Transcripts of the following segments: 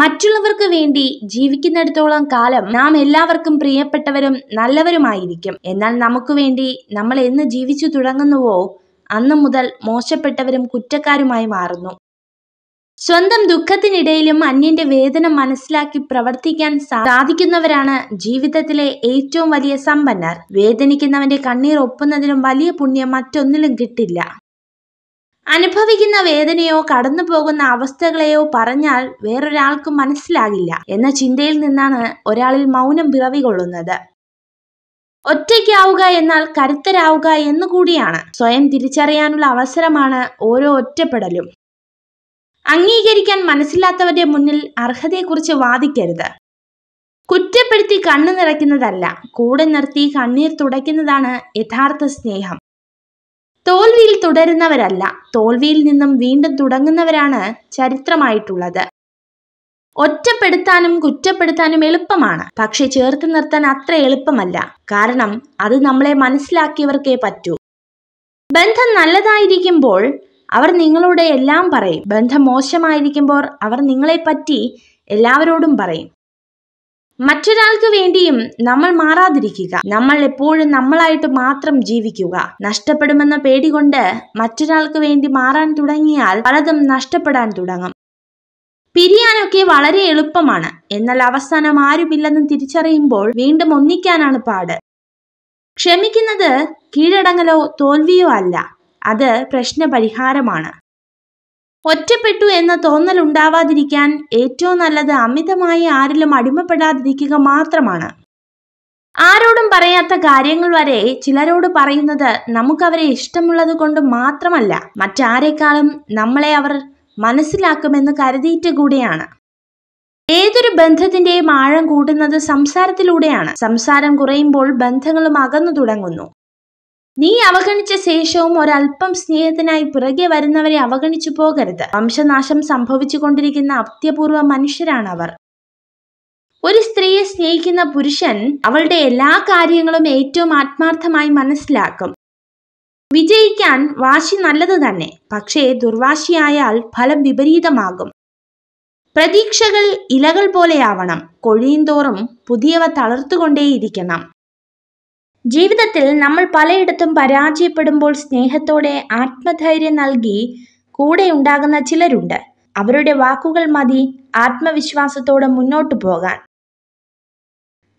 മറ്റുള്ളവർക്ക് വേണ്ടി ജീവിക്കുന്നിടത്തോളം കാലം നാം എല്ലാവർക്കും പ്രിയപ്പെട്ടവരും നല്ലവരുമായിരിക്കും എന്നാൽ നമുക്ക് വേണ്ടി നമ്മൾ എന്ന് ജീവിച്ചു തുടങ്ങുന്നുവോ അന്നു മുതൽ മോശപ്പെട്ടവരും കുറ്റക്കാരുമായി മാറുന്നു സ്വന്തം ദുഃഖത്തിനിടയിലും അന്യന്റെ വേദന മനസ്സിലാക്കി പ്രവർത്തിക്കാൻ സാധിക്കുന്നവരാണ് ജീവിതത്തിലെ ഏറ്റവും വലിയ സമ്പന്നർ വേദനിക്കുന്നവന്റെ കണ്ണീർ ഒപ്പുന്നതിലും വലിയ പുണ്യം മറ്റൊന്നിലും കിട്ടില്ല അനുഭവിക്കുന്ന വേദനയോ കടന്നു പോകുന്ന അവസ്ഥകളെയോ പറഞ്ഞാൽ വേറൊരാൾക്കും മനസ്സിലാകില്ല എന്ന ചിന്തയിൽ നിന്നാണ് ഒരാളിൽ മൗനം പിറവികൊള്ളുന്നത് ഒറ്റയ്ക്കാവുക എന്നാൽ കരുത്തരാവുക എന്നുകൂടിയാണ് സ്വയം തിരിച്ചറിയാനുള്ള അവസരമാണ് ഓരോ ഒറ്റപ്പെടലും അംഗീകരിക്കാൻ മനസ്സില്ലാത്തവരുടെ മുന്നിൽ അർഹതയെക്കുറിച്ച് വാദിക്കരുത് കുറ്റപ്പെടുത്തി കണ്ണു നിറയ്ക്കുന്നതല്ല കൂടെ നിർത്തി കണ്ണീർ തുടയ്ക്കുന്നതാണ് യഥാർത്ഥ സ്നേഹം തോൽവിയിൽ തുടരുന്നവരല്ല തോൽവിയിൽ നിന്നും വീണ്ടും തുടങ്ങുന്നവരാണ് ചരിത്രമായിട്ടുള്ളത് ഒറ്റപ്പെടുത്താനും കുറ്റപ്പെടുത്താനും എളുപ്പമാണ് പക്ഷെ ചേർത്ത് നിർത്താൻ അത്ര എളുപ്പമല്ല കാരണം അത് നമ്മളെ മനസ്സിലാക്കിയവർക്കേ പറ്റൂ ബന്ധം നല്ലതായിരിക്കുമ്പോൾ അവർ നിങ്ങളോട് എല്ലാം പറയും ബന്ധം മോശമായിരിക്കുമ്പോൾ അവർ നിങ്ങളെപ്പറ്റി എല്ലാവരോടും പറയും മറ്റൊരാൾക്ക് വേണ്ടിയും നമ്മൾ മാറാതിരിക്കുക നമ്മൾ എപ്പോഴും നമ്മളായിട്ട് മാത്രം ജീവിക്കുക നഷ്ടപ്പെടുമെന്ന പേടി കൊണ്ട് മറ്റൊരാൾക്ക് വേണ്ടി മാറാൻ തുടങ്ങിയാൽ പലതും നഷ്ടപ്പെടാൻ തുടങ്ങും പിരിയാനൊക്കെ വളരെ എളുപ്പമാണ് എന്നാൽ അവസാനം ആരുമില്ലെന്ന് തിരിച്ചറിയുമ്പോൾ വീണ്ടും ഒന്നിക്കാനാണ് പാട് ക്ഷമിക്കുന്നത് കീഴടങ്ങലോ തോൽവിയോ അല്ല അത് പ്രശ്നപരിഹാരമാണ് ഒറ്റപ്പെട്ടു എന്ന തോന്നൽ ഉണ്ടാവാതിരിക്കാൻ ഏറ്റവും നല്ലത് അമിതമായി ആരിലും അടിമപ്പെടാതിരിക്കുക മാത്രമാണ് ആരോടും പറയാത്ത കാര്യങ്ങൾ വരെ ചിലരോട് പറയുന്നത് നമുക്കവരെ ഇഷ്ടമുള്ളത് കൊണ്ട് മാത്രമല്ല മറ്റാരെക്കാളും നമ്മളെ അവർ മനസ്സിലാക്കുമെന്ന് കരുതിയിട്ട് കൂടെയാണ് ഏതൊരു ബന്ധത്തിന്റെയും ആഴം കൂടുന്നത് സംസാരത്തിലൂടെയാണ് സംസാരം കുറയുമ്പോൾ ബന്ധങ്ങളും അകന്നു തുടങ്ങുന്നു നീ അവഗണിച്ച ശേഷവും ഒരല്പം സ്നേഹത്തിനായി പിറകെ വരുന്നവരെ അവഗണിച്ചു പോകരുത് വംശനാശം സംഭവിച്ചുകൊണ്ടിരിക്കുന്ന അത്യപൂർവ മനുഷ്യരാണ് അവർ ഒരു സ്ത്രീയെ സ്നേഹിക്കുന്ന പുരുഷൻ അവളുടെ എല്ലാ കാര്യങ്ങളും ഏറ്റവും ആത്മാർത്ഥമായി മനസ്സിലാക്കും വിജയിക്കാൻ വാശി നല്ലത് തന്നെ പക്ഷേ ദുർവാശിയായാൽ ഫലം വിപരീതമാകും പ്രതീക്ഷകൾ ഇലകൾ പോലെയാവണം തോറും പുതിയവ തളർത്തുകൊണ്ടേയിരിക്കണം ജീവിതത്തിൽ നമ്മൾ പലയിടത്തും പരാജയപ്പെടുമ്പോൾ സ്നേഹത്തോടെ ആത്മധൈര്യം നൽകി കൂടെ ഉണ്ടാകുന്ന ചിലരുണ്ട് അവരുടെ വാക്കുകൾ മതി ആത്മവിശ്വാസത്തോടെ മുന്നോട്ടു പോകാൻ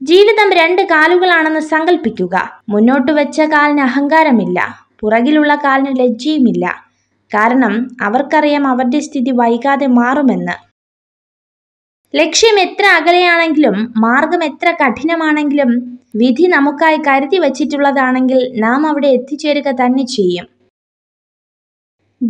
ജീവിതം രണ്ട് കാലുകളാണെന്ന് സങ്കല്പിക്കുക മുന്നോട്ട് വെച്ച കാലിന് അഹങ്കാരമില്ല പുറകിലുള്ള കാലിന് ലജ്ജയുമില്ല കാരണം അവർക്കറിയാം അവരുടെ സ്ഥിതി വൈകാതെ മാറുമെന്ന് ലക്ഷ്യം എത്ര അകലെയാണെങ്കിലും മാർഗം എത്ര കഠിനമാണെങ്കിലും വിധി നമുക്കായി കരുതി വച്ചിട്ടുള്ളതാണെങ്കിൽ നാം അവിടെ എത്തിച്ചേരുക തന്നെ ചെയ്യും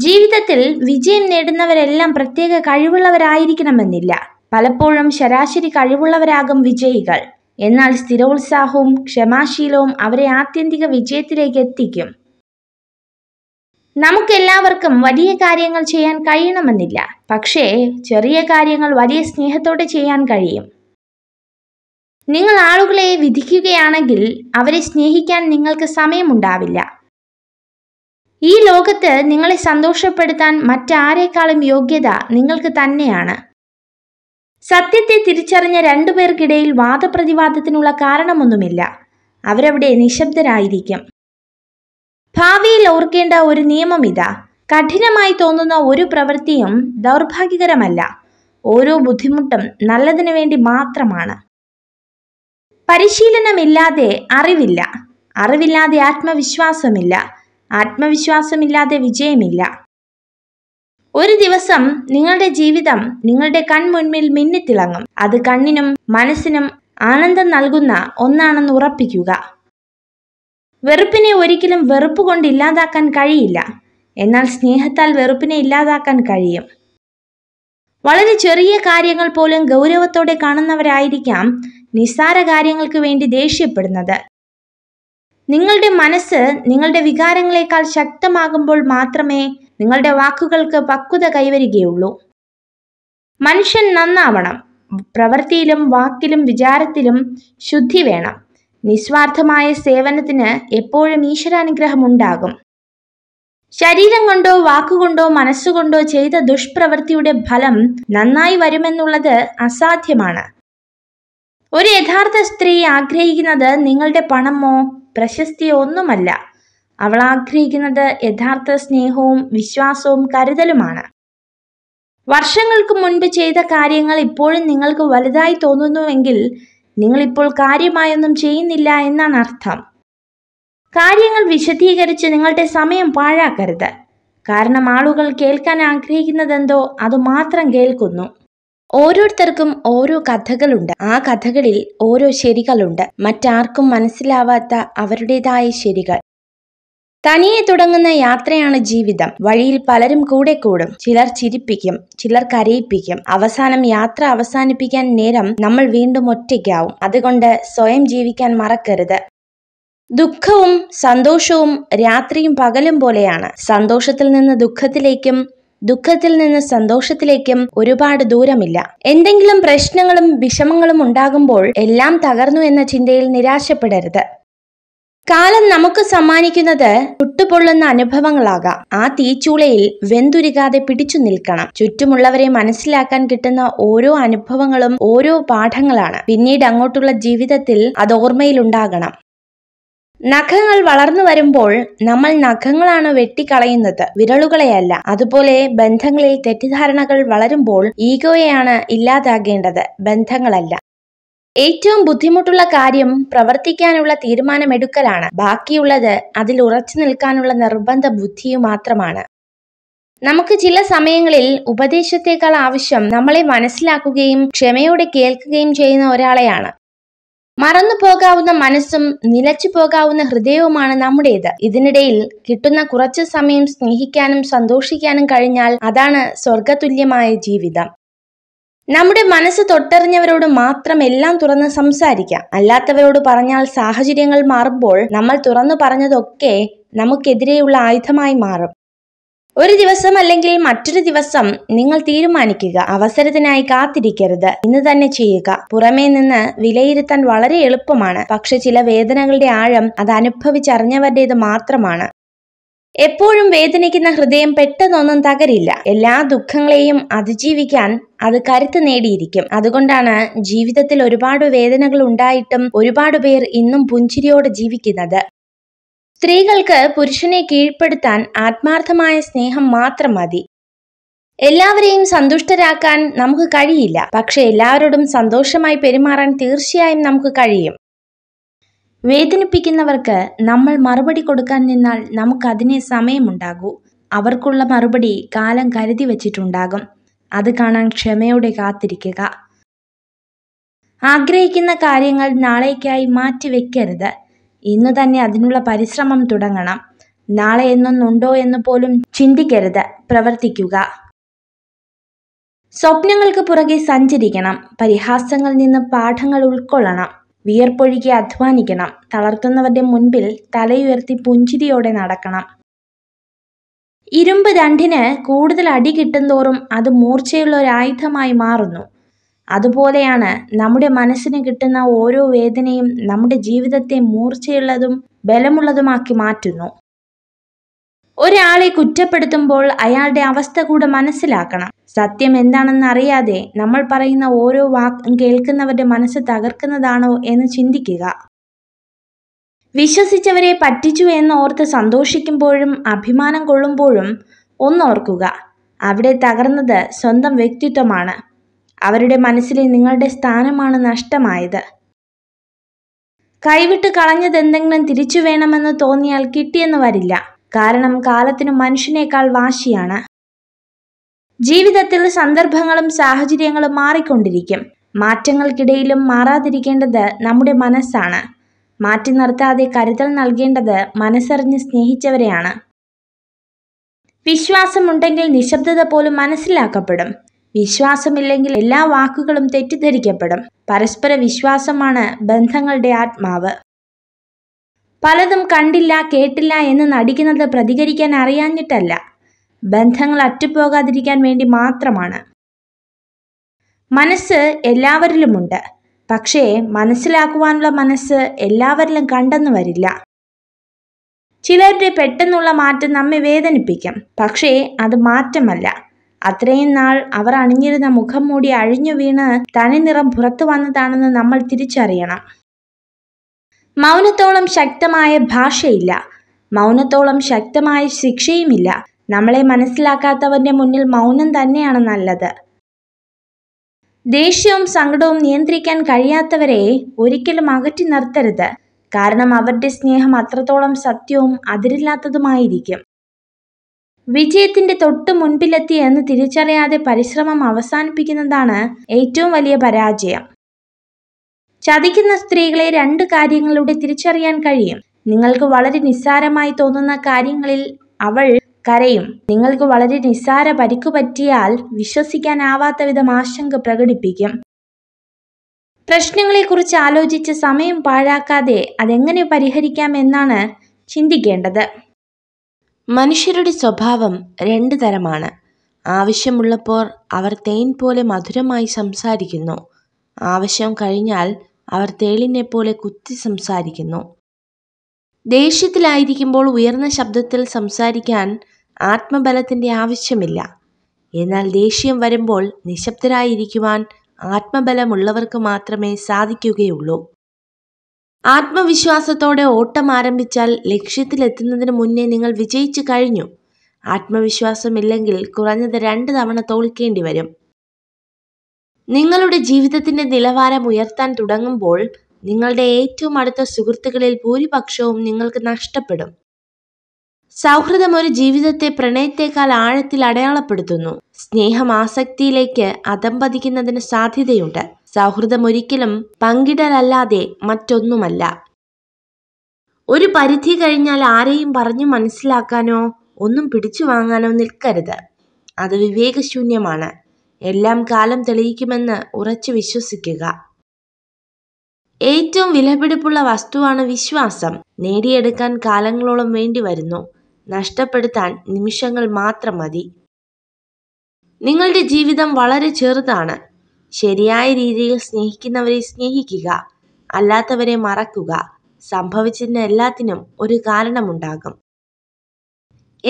ജീവിതത്തിൽ വിജയം നേടുന്നവരെല്ലാം പ്രത്യേക കഴിവുള്ളവരായിരിക്കണമെന്നില്ല പലപ്പോഴും ശരാശരി കഴിവുള്ളവരാകും വിജയികൾ എന്നാൽ സ്ഥിരോത്സാഹവും ക്ഷമാശീലവും അവരെ ആത്യന്തിക വിജയത്തിലേക്ക് എത്തിക്കും നമുക്കെല്ലാവർക്കും വലിയ കാര്യങ്ങൾ ചെയ്യാൻ കഴിയണമെന്നില്ല പക്ഷേ ചെറിയ കാര്യങ്ങൾ വലിയ സ്നേഹത്തോടെ ചെയ്യാൻ കഴിയും നിങ്ങൾ ആളുകളെ വിധിക്കുകയാണെങ്കിൽ അവരെ സ്നേഹിക്കാൻ നിങ്ങൾക്ക് സമയമുണ്ടാവില്ല ഈ ലോകത്ത് നിങ്ങളെ സന്തോഷപ്പെടുത്താൻ മറ്റാരേക്കാളും യോഗ്യത നിങ്ങൾക്ക് തന്നെയാണ് സത്യത്തെ തിരിച്ചറിഞ്ഞ രണ്ടുപേർക്കിടയിൽ വാദപ്രതിവാദത്തിനുള്ള കാരണമൊന്നുമില്ല അവരവിടെ നിശബ്ദരായിരിക്കും ഭാവിയിൽ ഓർക്കേണ്ട ഒരു നിയമം ഇതാ കഠിനമായി തോന്നുന്ന ഒരു പ്രവൃത്തിയും ദൗർഭാഗ്യകരമല്ല ഓരോ ബുദ്ധിമുട്ടും നല്ലതിനു വേണ്ടി മാത്രമാണ് പരിശീലനമില്ലാതെ അറിവില്ല അറിവില്ലാതെ ആത്മവിശ്വാസമില്ല ആത്മവിശ്വാസമില്ലാതെ വിജയമില്ല ഒരു ദിവസം നിങ്ങളുടെ ജീവിതം നിങ്ങളുടെ കൺമുൻപിൽ മിന്നിത്തിളങ്ങും അത് കണ്ണിനും മനസ്സിനും ആനന്ദം നൽകുന്ന ഒന്നാണെന്ന് ഉറപ്പിക്കുക വെറുപ്പിനെ ഒരിക്കലും വെറുപ്പ് കൊണ്ട് ഇല്ലാതാക്കാൻ കഴിയില്ല എന്നാൽ സ്നേഹത്താൽ വെറുപ്പിനെ ഇല്ലാതാക്കാൻ കഴിയും വളരെ ചെറിയ കാര്യങ്ങൾ പോലും ഗൗരവത്തോടെ കാണുന്നവരായിരിക്കാം നിസ്സാര കാര്യങ്ങൾക്ക് വേണ്ടി ദേഷ്യപ്പെടുന്നത് നിങ്ങളുടെ മനസ്സ് നിങ്ങളുടെ വികാരങ്ങളെക്കാൾ ശക്തമാകുമ്പോൾ മാത്രമേ നിങ്ങളുടെ വാക്കുകൾക്ക് പക്വത കൈവരികയുള്ളൂ മനുഷ്യൻ നന്നാവണം പ്രവൃത്തിയിലും വാക്കിലും വിചാരത്തിലും ശുദ്ധി വേണം നിസ്വാർത്ഥമായ സേവനത്തിന് എപ്പോഴും ഈശ്വരാനുഗ്രഹം ഉണ്ടാകും ശരീരം കൊണ്ടോ വാക്കുകൊണ്ടോ മനസ്സുകൊണ്ടോ ചെയ്ത ദുഷ്പ്രവൃത്തിയുടെ ഫലം നന്നായി വരുമെന്നുള്ളത് അസാധ്യമാണ് ഒരു യഥാർത്ഥ സ്ത്രീ ആഗ്രഹിക്കുന്നത് നിങ്ങളുടെ പണമോ പ്രശസ്തിയോ ഒന്നുമല്ല അവൾ ആഗ്രഹിക്കുന്നത് യഥാർത്ഥ സ്നേഹവും വിശ്വാസവും കരുതലുമാണ് വർഷങ്ങൾക്ക് മുൻപ് ചെയ്ത കാര്യങ്ങൾ ഇപ്പോഴും നിങ്ങൾക്ക് വലുതായി തോന്നുന്നുവെങ്കിൽ നിങ്ങളിപ്പോൾ കാര്യമായൊന്നും ചെയ്യുന്നില്ല എന്നാണ് അർത്ഥം കാര്യങ്ങൾ വിശദീകരിച്ച് നിങ്ങളുടെ സമയം പാഴാക്കരുത് കാരണം ആളുകൾ കേൾക്കാൻ ആഗ്രഹിക്കുന്നതെന്തോ അത് മാത്രം കേൾക്കുന്നു ഓരോരുത്തർക്കും ഓരോ കഥകളുണ്ട് ആ കഥകളിൽ ഓരോ ശരികളുണ്ട് മറ്റാർക്കും മനസ്സിലാവാത്ത അവരുടേതായ ശരികൾ തനിയെ തുടങ്ങുന്ന യാത്രയാണ് ജീവിതം വഴിയിൽ പലരും കൂടെ കൂടും ചിലർ ചിരിപ്പിക്കും ചിലർ കരയിപ്പിക്കും അവസാനം യാത്ര അവസാനിപ്പിക്കാൻ നേരം നമ്മൾ വീണ്ടും ഒറ്റയ്ക്കാവും അതുകൊണ്ട് സ്വയം ജീവിക്കാൻ മറക്കരുത് ദുഃഖവും സന്തോഷവും രാത്രിയും പകലും പോലെയാണ് സന്തോഷത്തിൽ നിന്ന് ദുഃഖത്തിലേക്കും ദുഃഖത്തിൽ നിന്ന് സന്തോഷത്തിലേക്കും ഒരുപാട് ദൂരമില്ല എന്തെങ്കിലും പ്രശ്നങ്ങളും വിഷമങ്ങളും ഉണ്ടാകുമ്പോൾ എല്ലാം തകർന്നു എന്ന ചിന്തയിൽ നിരാശപ്പെടരുത് കാലം നമുക്ക് സമ്മാനിക്കുന്നത് ചുട്ടുപൊള്ളുന്ന അനുഭവങ്ങളാകാം ആ തീച്ചൂളയിൽ വെന്തുരുകാതെ പിടിച്ചു നിൽക്കണം ചുറ്റുമുള്ളവരെ മനസ്സിലാക്കാൻ കിട്ടുന്ന ഓരോ അനുഭവങ്ങളും ഓരോ പാഠങ്ങളാണ് പിന്നീട് അങ്ങോട്ടുള്ള ജീവിതത്തിൽ അത് ഓർമ്മയിലുണ്ടാകണം നഖങ്ങൾ വളർന്നു വരുമ്പോൾ നമ്മൾ നഖങ്ങളാണ് വെട്ടിക്കളയുന്നത് വിരളുകളെയല്ല അതുപോലെ ബന്ധങ്ങളിൽ തെറ്റിദ്ധാരണകൾ വളരുമ്പോൾ ഈഗോയെയാണ് ഇല്ലാതാകേണ്ടത് ബന്ധങ്ങളല്ല ഏറ്റവും ബുദ്ധിമുട്ടുള്ള കാര്യം പ്രവർത്തിക്കാനുള്ള തീരുമാനമെടുക്കലാണ് ബാക്കിയുള്ളത് അതിൽ ഉറച്ചു നിൽക്കാനുള്ള നിർബന്ധ ബുദ്ധിയും മാത്രമാണ് നമുക്ക് ചില സമയങ്ങളിൽ ഉപദേശത്തേക്കാൾ ആവശ്യം നമ്മളെ മനസ്സിലാക്കുകയും ക്ഷമയോടെ കേൾക്കുകയും ചെയ്യുന്ന ഒരാളെയാണ് മറന്നു പോകാവുന്ന മനസ്സും നിലച്ചു പോകാവുന്ന ഹൃദയവുമാണ് നമ്മുടേത് ഇതിനിടയിൽ കിട്ടുന്ന കുറച്ച് സമയം സ്നേഹിക്കാനും സന്തോഷിക്കാനും കഴിഞ്ഞാൽ അതാണ് സ്വർഗതുല്യമായ ജീവിതം നമ്മുടെ മനസ്സ് തൊട്ടറിഞ്ഞവരോട് മാത്രം എല്ലാം തുറന്ന് സംസാരിക്കാം അല്ലാത്തവരോട് പറഞ്ഞാൽ സാഹചര്യങ്ങൾ മാറുമ്പോൾ നമ്മൾ തുറന്നു പറഞ്ഞതൊക്കെ നമുക്കെതിരെയുള്ള ആയുധമായി മാറും ഒരു ദിവസം അല്ലെങ്കിൽ മറ്റൊരു ദിവസം നിങ്ങൾ തീരുമാനിക്കുക അവസരത്തിനായി കാത്തിരിക്കരുത് ഇന്ന് തന്നെ ചെയ്യുക പുറമേ നിന്ന് വിലയിരുത്താൻ വളരെ എളുപ്പമാണ് പക്ഷെ ചില വേദനകളുടെ ആഴം അത് അനുഭവിച്ചറിഞ്ഞവരുടേത് മാത്രമാണ് എപ്പോഴും വേദനിക്കുന്ന ഹൃദയം പെട്ടെന്നൊന്നും തകരില്ല എല്ലാ ദുഃഖങ്ങളെയും അതിജീവിക്കാൻ അത് കരുത്ത് നേടിയിരിക്കും അതുകൊണ്ടാണ് ജീവിതത്തിൽ ഒരുപാട് വേദനകൾ ഉണ്ടായിട്ടും ഒരുപാട് പേർ ഇന്നും പുഞ്ചിരിയോടെ ജീവിക്കുന്നത് സ്ത്രീകൾക്ക് പുരുഷനെ കീഴ്പ്പെടുത്താൻ ആത്മാർത്ഥമായ സ്നേഹം മാത്രം മതി എല്ലാവരെയും സന്തുഷ്ടരാക്കാൻ നമുക്ക് കഴിയില്ല പക്ഷെ എല്ലാവരോടും സന്തോഷമായി പെരുമാറാൻ തീർച്ചയായും നമുക്ക് കഴിയും വേദനിപ്പിക്കുന്നവർക്ക് നമ്മൾ മറുപടി കൊടുക്കാൻ നിന്നാൽ നമുക്കതിനെ സമയമുണ്ടാകൂ അവർക്കുള്ള മറുപടി കാലം കരുതി വച്ചിട്ടുണ്ടാകും അത് കാണാൻ ക്ഷമയോടെ കാത്തിരിക്കുക ആഗ്രഹിക്കുന്ന കാര്യങ്ങൾ നാളേക്കായി മാറ്റിവെക്കരുത് ഇന്ന് തന്നെ അതിനുള്ള പരിശ്രമം തുടങ്ങണം നാളെ എന്നൊന്നുണ്ടോ എന്ന് പോലും ചിന്തിക്കരുത് പ്രവർത്തിക്കുക സ്വപ്നങ്ങൾക്ക് പുറകെ സഞ്ചരിക്കണം പരിഹാസങ്ങളിൽ നിന്ന് പാഠങ്ങൾ ഉൾക്കൊള്ളണം വിയർപ്പൊഴുകി അധ്വാനിക്കണം തളർത്തുന്നവരുടെ മുൻപിൽ തലയുയർത്തി പുഞ്ചിരിയോടെ നടക്കണം ഇരുമ്പ് രണ്ടിന് കൂടുതൽ അടി കിട്ടുന്തോറും അത് മൂർച്ചയുള്ള ആയുധമായി മാറുന്നു അതുപോലെയാണ് നമ്മുടെ മനസ്സിന് കിട്ടുന്ന ഓരോ വേദനയും നമ്മുടെ ജീവിതത്തെ മൂർച്ചയുള്ളതും ബലമുള്ളതുമാക്കി മാറ്റുന്നു ഒരാളെ കുറ്റപ്പെടുത്തുമ്പോൾ അയാളുടെ അവസ്ഥ കൂടെ മനസ്സിലാക്കണം സത്യം എന്താണെന്ന് അറിയാതെ നമ്മൾ പറയുന്ന ഓരോ വാക്ക് കേൾക്കുന്നവരുടെ മനസ്സ് തകർക്കുന്നതാണോ എന്ന് ചിന്തിക്കുക വിശ്വസിച്ചവരെ പറ്റിച്ചു എന്ന് ഓർത്ത് സന്തോഷിക്കുമ്പോഴും അഭിമാനം കൊള്ളുമ്പോഴും ഒന്നോർക്കുക അവിടെ തകർന്നത് സ്വന്തം വ്യക്തിത്വമാണ് അവരുടെ മനസ്സിലെ നിങ്ങളുടെ സ്ഥാനമാണ് നഷ്ടമായത് കൈവിട്ട് കളഞ്ഞതെന്തെങ്കിലും തിരിച്ചു വേണമെന്ന് തോന്നിയാൽ കിട്ടിയെന്ന് വരില്ല കാരണം കാലത്തിനു മനുഷ്യനേക്കാൾ വാശിയാണ് ജീവിതത്തിൽ സന്ദർഭങ്ങളും സാഹചര്യങ്ങളും മാറിക്കൊണ്ടിരിക്കും മാറ്റങ്ങൾക്കിടയിലും മാറാതിരിക്കേണ്ടത് നമ്മുടെ മനസ്സാണ് മാറ്റി നിർത്താതെ കരുതൽ നൽകേണ്ടത് മനസ്സറിഞ്ഞ് സ്നേഹിച്ചവരെയാണ് വിശ്വാസമുണ്ടെങ്കിൽ നിശബ്ദത പോലും മനസ്സിലാക്കപ്പെടും വിശ്വാസമില്ലെങ്കിൽ എല്ലാ വാക്കുകളും തെറ്റിദ്ധരിക്കപ്പെടും പരസ്പര വിശ്വാസമാണ് ബന്ധങ്ങളുടെ ആത്മാവ് പലതും കണ്ടില്ല കേട്ടില്ല എന്ന് നടിക്കുന്നത് പ്രതികരിക്കാൻ അറിയാഞ്ഞിട്ടല്ല ബന്ധങ്ങൾ അറ്റുപോകാതിരിക്കാൻ വേണ്ടി മാത്രമാണ് മനസ്സ് എല്ലാവരിലുമുണ്ട് പക്ഷേ മനസ്സിലാക്കുവാനുള്ള മനസ്സ് എല്ലാവരിലും കണ്ടെന്ന് വരില്ല ചിലരുടെ പെട്ടെന്നുള്ള മാറ്റം നമ്മെ വേദനിപ്പിക്കും പക്ഷേ അത് മാറ്റമല്ല അത്രയും നാൾ അവർ അണിഞ്ഞിരുന്ന മുഖം മൂടി അഴിഞ്ഞു വീണ് തനി നിറം പുറത്തു വന്നതാണെന്ന് നമ്മൾ തിരിച്ചറിയണം മൗനത്തോളം ശക്തമായ ഭാഷയില്ല മൗനത്തോളം ശക്തമായ ശിക്ഷയുമില്ല നമ്മളെ മനസ്സിലാക്കാത്തവന്റെ മുന്നിൽ മൗനം തന്നെയാണ് നല്ലത് ദേഷ്യവും സങ്കടവും നിയന്ത്രിക്കാൻ കഴിയാത്തവരെ ഒരിക്കലും അകറ്റി നിർത്തരുത് കാരണം അവരുടെ സ്നേഹം അത്രത്തോളം സത്യവും അതിരില്ലാത്തതുമായിരിക്കും വിജയത്തിന്റെ തൊട്ടു മുൻപിലെത്തി എന്ന് തിരിച്ചറിയാതെ പരിശ്രമം അവസാനിപ്പിക്കുന്നതാണ് ഏറ്റവും വലിയ പരാജയം ചതിക്കുന്ന സ്ത്രീകളെ രണ്ട് കാര്യങ്ങളിലൂടെ തിരിച്ചറിയാൻ കഴിയും നിങ്ങൾക്ക് വളരെ നിസ്സാരമായി തോന്നുന്ന കാര്യങ്ങളിൽ അവൾ കരയും നിങ്ങൾക്ക് വളരെ നിസ്സാര പരിക്കു പറ്റിയാൽ വിശ്വസിക്കാനാവാത്ത വിധം ആശങ്ക പ്രകടിപ്പിക്കും പ്രശ്നങ്ങളെക്കുറിച്ച് ആലോചിച്ച് സമയം പാഴാക്കാതെ അതെങ്ങനെ പരിഹരിക്കാം എന്നാണ് ചിന്തിക്കേണ്ടത് മനുഷ്യരുടെ സ്വഭാവം രണ്ട് തരമാണ് ആവശ്യമുള്ളപ്പോൾ അവർ തേൻ പോലെ മധുരമായി സംസാരിക്കുന്നു ആവശ്യം കഴിഞ്ഞാൽ അവർ തേളിനെ പോലെ കുത്തി സംസാരിക്കുന്നു. ദേഷ്യത്തിലായിരിക്കുമ്പോൾ ഉയർന്ന ശബ്ദത്തിൽ സംസാരിക്കാൻ ആത്മബലത്തിന്റെ ആവശ്യമില്ല. എന്നാൽ ദേഷ്യം വരുമ്പോൾ നിശബ്ദരായിരിക്കുവാൻ ആത്മബലമുള്ളവർക്ക് മാത്രമേ സാധിക്കുകയുള്ളൂ. ആത്മവിശ്വാസത്തോടെ ഓട്ടം ആരംഭിച്ചാൽ ലക്ഷ്യത്തിലെത്തുന്നതിന് മുന്നേ നിങ്ങൾ വിജയിച്ചു കഴിഞ്ഞു. ആത്മവിശ്വാസമില്ലെങ്കിൽ കുറഞ്ഞത് രണ്ട് തവണ തോൽക്കേണ്ടി വരും. നിങ്ങളുടെ ജീവിതത്തിന്റെ നിലവാരം ഉയർത്താൻ തുടങ്ങുമ്പോൾ നിങ്ങളുടെ ഏറ്റവും അടുത്ത സുഹൃത്തുക്കളിൽ ഭൂരിപക്ഷവും നിങ്ങൾക്ക് നഷ്ടപ്പെടും. സൗഹൃദം ഒരു ജീവിതത്തെ പ്രണയത്തെക്കാൾ ആഴത്തിൽ അടയാളപ്പെടുത്തുന്നു. സ്നേഹം ആസക്തിയിലേക്ക് അതമ്പതിക്കുന്നതിന് സാധ്യതയുണ്ട്. സൗഹൃദം ഒരിക്കലും പങ്കിടലല്ലാതെ മറ്റൊന്നുമല്ല. ഒരു പരിധി കഴിഞ്ഞാൽ ആരെയും പറഞ്ഞു മനസ്സിലാക്കാനോ ഒന്നും വാങ്ങാനോ നിൽക്കരുത്. അത് വിവേകശൂന്യമാണ്. എല്ലാം കാലം തെളിയിക്കുമെന്ന് ഉറച്ചു വിശ്വസിക്കുക ഏറ്റവും വിലപിടിപ്പുള്ള വസ്തുവാണ് വിശ്വാസം നേടിയെടുക്കാൻ കാലങ്ങളോളം വേണ്ടി വരുന്നു നഷ്ടപ്പെടുത്താൻ നിമിഷങ്ങൾ മാത്രം മതി നിങ്ങളുടെ ജീവിതം വളരെ ചെറുതാണ് ശരിയായ രീതിയിൽ സ്നേഹിക്കുന്നവരെ സ്നേഹിക്കുക അല്ലാത്തവരെ മറക്കുക സംഭവിച്ചതിന് എല്ലാത്തിനും ഒരു കാരണമുണ്ടാകും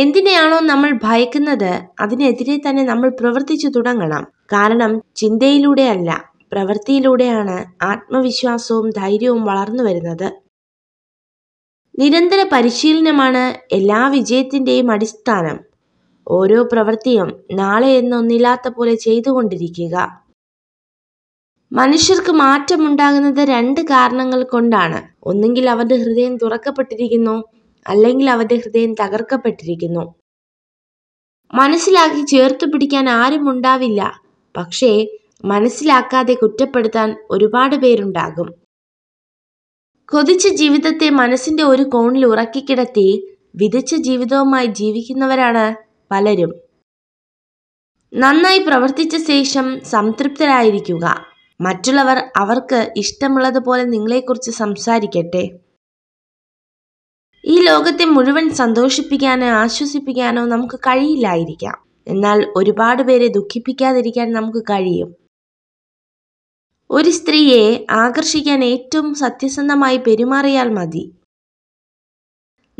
എന്തിനെയാണോ നമ്മൾ ഭയക്കുന്നത് അതിനെതിരെ തന്നെ നമ്മൾ പ്രവർത്തിച്ചു തുടങ്ങണം കാരണം ചിന്തയിലൂടെയല്ല പ്രവൃത്തിയിലൂടെയാണ് ആത്മവിശ്വാസവും ധൈര്യവും വളർന്നു വരുന്നത് നിരന്തര പരിശീലനമാണ് എല്ലാ വിജയത്തിൻ്റെയും അടിസ്ഥാനം ഓരോ പ്രവൃത്തിയും നാളെ എന്നൊന്നില്ലാത്ത പോലെ ചെയ്തുകൊണ്ടിരിക്കുക മനുഷ്യർക്ക് മാറ്റമുണ്ടാകുന്നത് രണ്ട് കാരണങ്ങൾ കൊണ്ടാണ് ഒന്നുകിൽ അവരുടെ ഹൃദയം തുറക്കപ്പെട്ടിരിക്കുന്നു അല്ലെങ്കിൽ അവന്റെ ഹൃദയം തകർക്കപ്പെട്ടിരിക്കുന്നു മനസ്സിലാക്കി ചേർത്തു പിടിക്കാൻ ആരും ഉണ്ടാവില്ല പക്ഷേ മനസ്സിലാക്കാതെ കുറ്റപ്പെടുത്താൻ ഒരുപാട് പേരുണ്ടാകും കൊതിച്ച ജീവിതത്തെ മനസ്സിന്റെ ഒരു കോണിൽ ഉറക്കിക്കിടത്തി വിധിച്ച ജീവിതവുമായി ജീവിക്കുന്നവരാണ് പലരും നന്നായി പ്രവർത്തിച്ച ശേഷം സംതൃപ്തരായിരിക്കുക മറ്റുള്ളവർ അവർക്ക് ഇഷ്ടമുള്ളതുപോലെ നിങ്ങളെക്കുറിച്ച് സംസാരിക്കട്ടെ ഈ ലോകത്തെ മുഴുവൻ സന്തോഷിപ്പിക്കാനോ ആശ്വസിപ്പിക്കാനോ നമുക്ക് കഴിയില്ലായിരിക്കാം എന്നാൽ ഒരുപാട് പേരെ ദുഃഖിപ്പിക്കാതിരിക്കാൻ നമുക്ക് കഴിയും ഒരു സ്ത്രീയെ ആകർഷിക്കാൻ ഏറ്റവും സത്യസന്ധമായി പെരുമാറിയാൽ മതി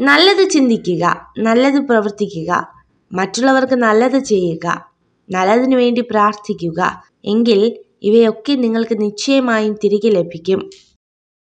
നല്ലത് ചിന്തിക്കുക നല്ലത് പ്രവർത്തിക്കുക മറ്റുള്ളവർക്ക് നല്ലത് ചെയ്യുക നല്ലതിനു വേണ്ടി പ്രാർത്ഥിക്കുക എങ്കിൽ ഇവയൊക്കെ നിങ്ങൾക്ക് നിശ്ചയമായും തിരികെ ലഭിക്കും